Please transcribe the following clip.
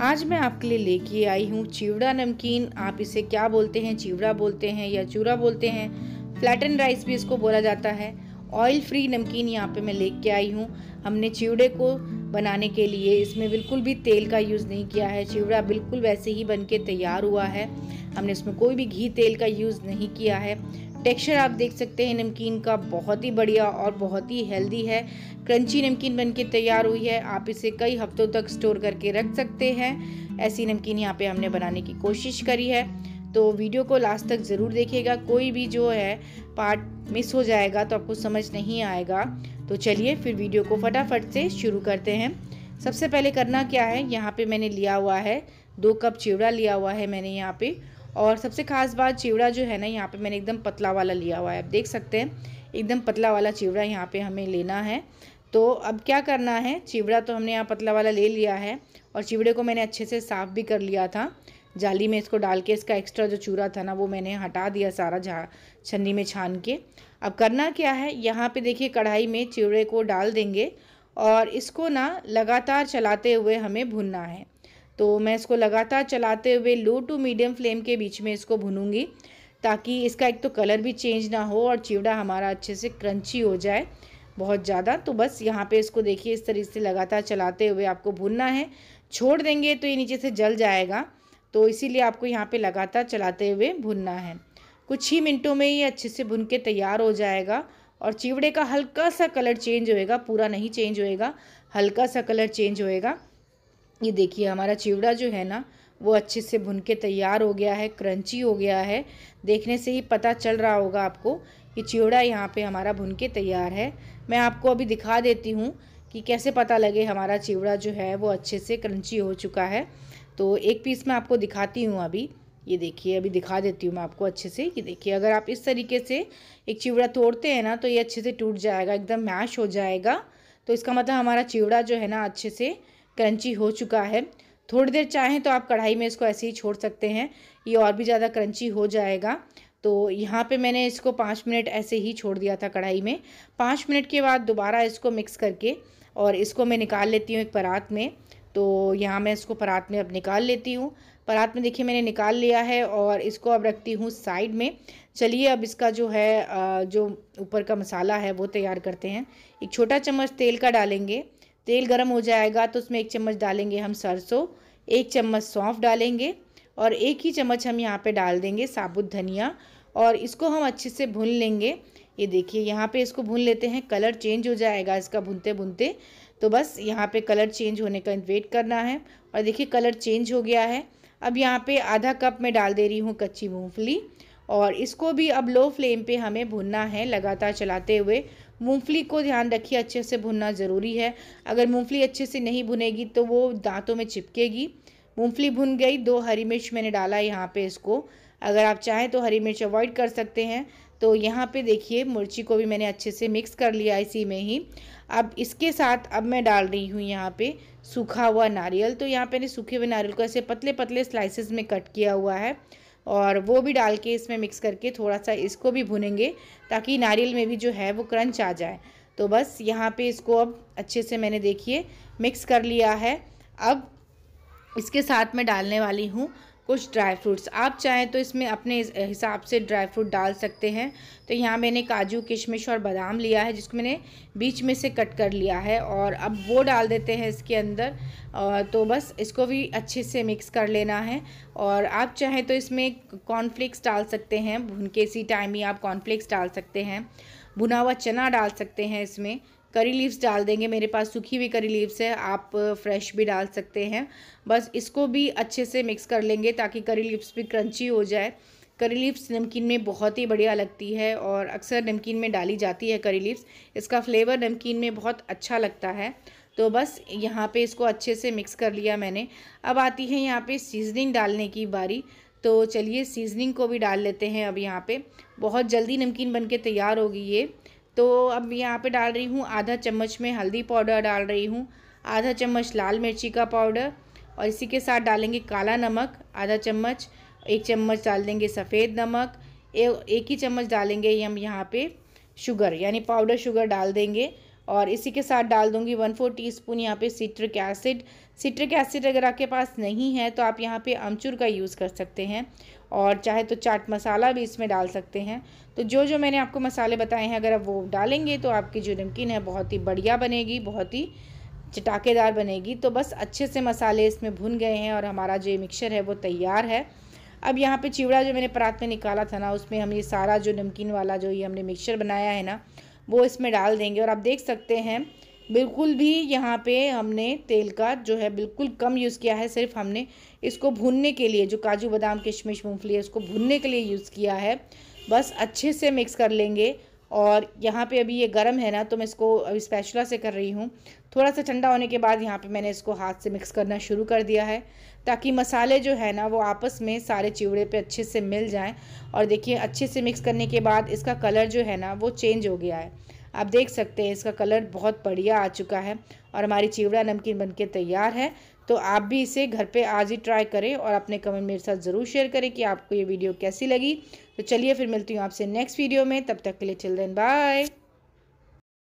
आज मैं आपके लिए लेके आई हूँ चिवड़ा नमकीन आप इसे क्या बोलते हैं चिवड़ा बोलते हैं या चूरा बोलते हैं फ्लैटन राइस भी इसको बोला जाता है ऑयल फ्री नमकीन यहाँ पे मैं लेके आई हूँ हमने चिवड़े को बनाने के लिए इसमें बिल्कुल भी तेल का यूज़ नहीं किया है चिवड़ा बिल्कुल वैसे ही बन के तैयार हुआ है हमने इसमें कोई भी घी तेल का यूज़ नहीं किया है टेक्सचर आप देख सकते हैं नमकीन का बहुत ही बढ़िया और बहुत ही हेल्दी है क्रंची नमकीन बनके तैयार हुई है आप इसे कई हफ्तों तक स्टोर करके रख सकते हैं ऐसी नमकीन यहाँ पे हमने बनाने की कोशिश करी है तो वीडियो को लास्ट तक ज़रूर देखिएगा कोई भी जो है पार्ट मिस हो जाएगा तो आपको समझ नहीं आएगा तो चलिए फिर वीडियो को फटाफट से शुरू करते हैं सबसे पहले करना क्या है यहाँ पर मैंने लिया हुआ है दो कप चिवड़ा लिया हुआ है मैंने यहाँ पर और सबसे खास बात चिवड़ा जो है ना यहाँ पे मैंने एकदम पतला वाला लिया हुआ है आप देख सकते हैं एकदम पतला वाला चिवड़ा यहाँ पे हमें लेना है तो अब क्या करना है चिवड़ा तो हमने यहाँ पतला वाला ले लिया है और चिवड़े को मैंने अच्छे से साफ़ भी कर लिया था जाली में इसको डाल के इसका एक्स्ट्रा जो चूरा था ना वो मैंने हटा दिया सारा झा छन्नी में छान के अब करना क्या है यहाँ पे देखिए कढ़ाई में चिवड़े को डाल देंगे और इसको ना लगातार चलाते हुए हमें भुनना है तो मैं इसको लगातार चलाते हुए लो टू मीडियम फ्लेम के बीच में इसको भुनूंगी ताकि इसका एक तो कलर भी चेंज ना हो और चिवड़ा हमारा अच्छे से क्रंची हो जाए बहुत ज़्यादा तो बस यहाँ पे इसको देखिए इस तरीके से लगातार चलाते हुए आपको भुनना है छोड़ देंगे तो ये नीचे से जल जाएगा तो इसीलिए आपको यहाँ पे लगातार चलाते हुए भुनना है कुछ ही मिनटों में ये अच्छे से भुन के तैयार हो जाएगा और चिवड़े का हल्का सा कलर चेंज होएगा पूरा नहीं चेंज होएगा हल्का सा कलर चेंज होएगा ये देखिए हमारा चिवड़ा जो है ना वो अच्छे से भुन के तैयार हो गया है क्रंची हो गया है देखने से ही पता चल रहा होगा आपको कि चिवड़ा यहाँ पे हमारा भुन के तैयार है मैं आपको अभी दिखा देती हूँ कि कैसे पता लगे हमारा चिवड़ा जो है वो अच्छे से क्रंची हो चुका है तो एक पीस मैं आपको दिखाती हूँ अभी ये देखिए अभी दिखा देती हूँ मैं आपको अच्छे से ये देखिए अगर आप इस तरीके से एक चिवड़ा तोड़ते हैं ना तो ये अच्छे से टूट जाएगा एकदम मैश हो जाएगा तो इसका मतलब हमारा चिवड़ा जो है ना अच्छे से क्रंची हो चुका है थोड़ी देर चाहें तो आप कढ़ाई में इसको ऐसे ही छोड़ सकते हैं ये और भी ज़्यादा क्रंची हो जाएगा तो यहाँ पे मैंने इसको पाँच मिनट ऐसे ही छोड़ दिया था कढ़ाई में पाँच मिनट के बाद दोबारा इसको मिक्स करके और इसको मैं निकाल लेती हूँ एक परात में तो यहाँ मैं इसको परात में अब निकाल लेती हूँ परात में देखिए मैंने निकाल लिया है और इसको अब रखती हूँ साइड में चलिए अब इसका जो है जो ऊपर का मसाला है वो तैयार करते हैं एक छोटा चम्मच तेल का डालेंगे तेल गर्म हो जाएगा तो उसमें एक चम्मच डालेंगे हम सरसों एक चम्मच सौंफ डालेंगे और एक ही चम्मच हम यहाँ पे डाल देंगे साबुत धनिया और इसको हम अच्छे से भून लेंगे ये देखिए यहाँ पे इसको भून लेते हैं कलर चेंज हो जाएगा इसका भूनते भूनते तो बस यहाँ पे कलर चेंज होने का वेट करना है और देखिए कलर चेंज हो गया है अब यहाँ पे आधा कप मैं डाल दे रही हूँ कच्ची मूँगफली और इसको भी अब लो फ्लेम पर हमें भुनना है लगातार चलाते हुए मूंगफली को ध्यान रखिए अच्छे से भुनना ज़रूरी है अगर मूंगफली अच्छे से नहीं भुनेगी तो वो दांतों में चिपकेगी मूंगफली भुन गई दो हरी मिर्च मैंने डाला है यहाँ पे इसको अगर आप चाहें तो हरी मिर्च अवॉइड कर सकते हैं तो यहाँ पे देखिए मिर्ची को भी मैंने अच्छे से मिक्स कर लिया इसी में ही अब इसके साथ अब मैं डाल रही हूँ यहाँ पे सूखा हुआ नारियल तो यहाँ पे मैंने सूखे हुए नारियल को ऐसे पतले पतले स्लाइसेस में कट किया हुआ है और वो भी डाल के इसमें मिक्स करके थोड़ा सा इसको भी भुनेंगे ताकि नारियल में भी जो है वो क्रंच आ जाए तो बस यहाँ पे इसको अब अच्छे से मैंने देखिए मिक्स कर लिया है अब इसके साथ मैं डालने वाली हूँ कुछ ड्राई फ्रूट्स आप चाहें तो इसमें अपने हिसाब से ड्राई फ्रूट डाल सकते हैं तो यहाँ मैंने काजू किशमिश और बादाम लिया है जिसको मैंने बीच में से कट कर लिया है और अब वो डाल देते हैं इसके अंदर तो बस इसको भी अच्छे से मिक्स कर लेना है और आप चाहें तो इसमें कॉर्नफ्लेक्स डाल सकते हैं भुन के इसी टाइम ही आप कॉर्नफ्लेक्स डाल सकते हैं भुना हुआ चना डाल सकते हैं इसमें करी लीव्स डाल देंगे मेरे पास सूखी हुई करी लीव्स है आप फ्रेश भी डाल सकते हैं बस इसको भी अच्छे से मिक्स कर लेंगे ताकि करी लीव्स भी क्रंची हो जाए करी लीव्स नमकीन में बहुत ही बढ़िया लगती है और अक्सर नमकीन में डाली जाती है करी लीव्स इसका फ्लेवर नमकीन में बहुत अच्छा लगता है तो बस यहाँ पे इसको अच्छे से मिक्स कर लिया मैंने अब आती है यहाँ पे सीजनिंग डालने की बारी तो चलिए सीजनिंग को भी डाल लेते हैं अब यहाँ पे बहुत जल्दी नमकीन बन के तैयार होगी ये तो अब यहाँ पे डाल रही हूँ आधा चम्मच में हल्दी पाउडर डाल रही हूँ आधा चम्मच लाल मिर्ची का पाउडर और इसी के साथ डालेंगे काला नमक आधा चम्मच एक चम्मच डाल देंगे सफ़ेद नमक एक ही चम्मच डालेंगे हम यहाँ पे शुगर यानी पाउडर शुगर डाल देंगे और इसी के साथ डाल दूंगी वन फोर टी स्पून यहाँ पर सिट्रिक एसिड सिट्रिक एसिड अगर आपके पास नहीं है तो आप यहाँ पे अमचूर का यूज़ कर सकते हैं और चाहे तो चाट मसाला भी इसमें डाल सकते हैं तो जो जो मैंने आपको मसाले बताए हैं अगर आप वो डालेंगे तो आपकी जो नमकीन है बहुत ही बढ़िया बनेगी बहुत ही चटाकेदार बनेगी तो बस अच्छे से मसाले इसमें भुन गए हैं और हमारा जो मिक्सर है वो तैयार है अब यहाँ पे चिवड़ा जो मैंने परात में निकाला था ना उसमें हम ये सारा जो नमकीन वाला जो ये हमने मिक्सचर बनाया है ना वो इसमें डाल देंगे और आप देख सकते हैं बिल्कुल भी यहाँ पे हमने तेल का जो है बिल्कुल कम यूज़ किया है सिर्फ हमने इसको भूनने के लिए जो काजू बादाम किशमिश मूँगफली है इसको भूनने के लिए यूज़ किया है बस अच्छे से मिक्स कर लेंगे और यहाँ पे अभी ये गर्म है ना तो मैं इसको अभी स्पैचुला से कर रही हूँ थोड़ा सा ठंडा होने के बाद यहाँ पे मैंने इसको हाथ से मिक्स करना शुरू कर दिया है ताकि मसाले जो है ना वो आपस में सारे चिवड़े पे अच्छे से मिल जाएं और देखिए अच्छे से मिक्स करने के बाद इसका कलर जो है ना वो चेंज हो गया है आप देख सकते हैं इसका कलर बहुत बढ़िया आ चुका है और हमारी चिवड़ा नमकीन बनके तैयार है तो आप भी इसे घर पे आज ही ट्राई करें और अपने कमेंट मेरे साथ ज़रूर शेयर करें कि आपको ये वीडियो कैसी लगी तो चलिए फिर मिलती हूँ आपसे नेक्स्ट वीडियो में तब तक के लिए चिल्ड्रेन बाय